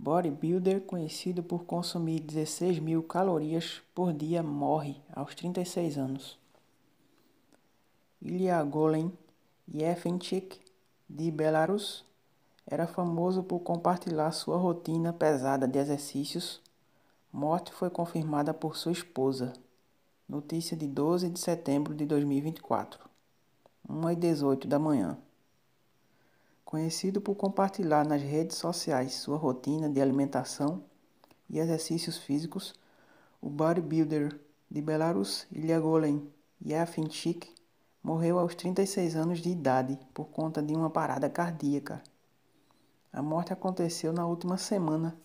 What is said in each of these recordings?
Bodybuilder conhecido por consumir 16 mil calorias por dia morre aos 36 anos. Ilya Golem Yefenchik, de Belarus, era famoso por compartilhar sua rotina pesada de exercícios. Morte foi confirmada por sua esposa. Notícia de 12 de setembro de 2024, 1h18 da manhã conhecido por compartilhar nas redes sociais sua rotina de alimentação e exercícios físicos, o bodybuilder de Belarus Ilya Golem Yafinchik morreu aos 36 anos de idade por conta de uma parada cardíaca. A morte aconteceu na última semana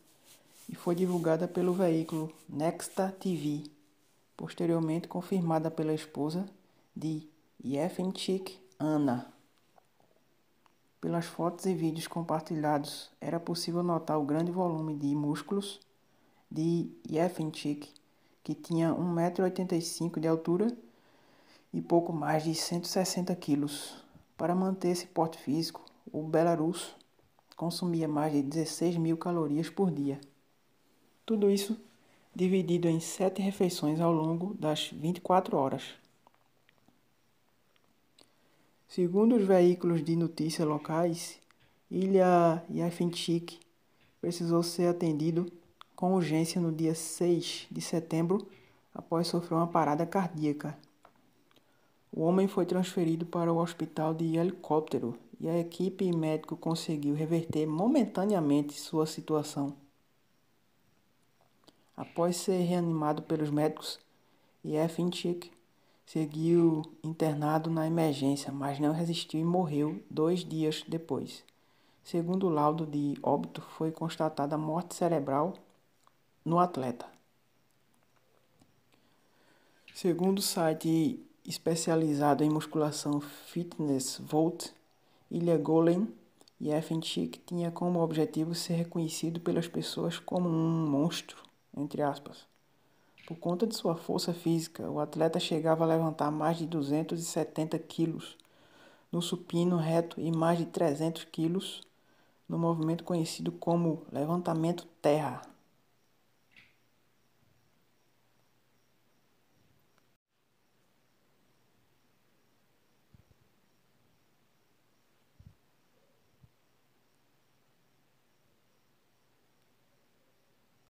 e foi divulgada pelo veículo Nexta TV, posteriormente confirmada pela esposa de Yefimchik, Ana. Pelas fotos e vídeos compartilhados, era possível notar o grande volume de músculos de Yefenchik, que tinha 1,85m de altura e pouco mais de 160 kg Para manter esse porte físico, o belarusso consumia mais de 16 mil calorias por dia. Tudo isso dividido em sete refeições ao longo das 24 horas. Segundo os veículos de notícia locais, Ilha Yafenchik precisou ser atendido com urgência no dia 6 de setembro após sofrer uma parada cardíaca. O homem foi transferido para o hospital de helicóptero e a equipe médica conseguiu reverter momentaneamente sua situação. Após ser reanimado pelos médicos, Yefimchik seguiu internado na emergência, mas não resistiu e morreu dois dias depois. Segundo o laudo de óbito, foi constatada morte cerebral no atleta. Segundo o site especializado em musculação Fitness Volt, Ilya Golem, Yefenchik tinha como objetivo ser reconhecido pelas pessoas como um monstro, entre aspas, por conta de sua força física, o atleta chegava a levantar mais de 270 quilos no supino reto e mais de 300 quilos no movimento conhecido como levantamento terra.